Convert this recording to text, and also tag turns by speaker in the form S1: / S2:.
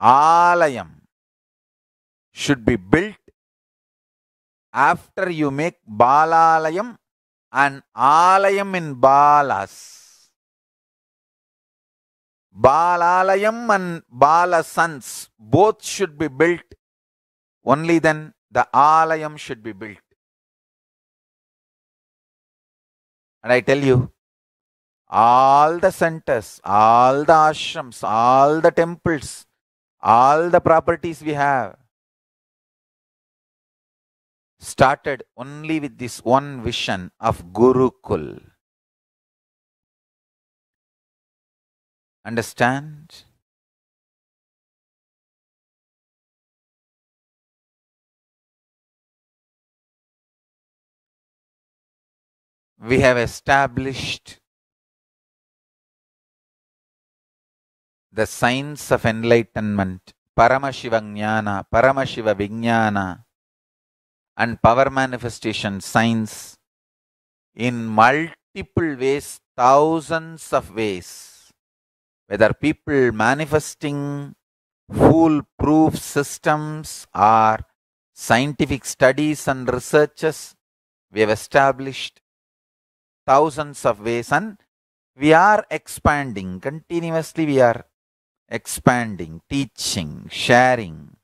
S1: alayam should be built after you make balalayam and alayam in balas. Balalayam and balasans both should be built. Only then the alayam should be built. And I tell you, all the centers, all the ashrams, all the temples, all the properties we have
S2: started only with this one vision of Gurukul. Understand? We have established
S1: the signs of enlightenment, Paramashiva Jnana, Paramashiva Vijnana, and power manifestation signs in multiple ways, thousands of ways. Whether people manifesting foolproof systems or scientific studies and researches, we have established thousands of ways and we are expanding continuously
S2: we are expanding, teaching, sharing,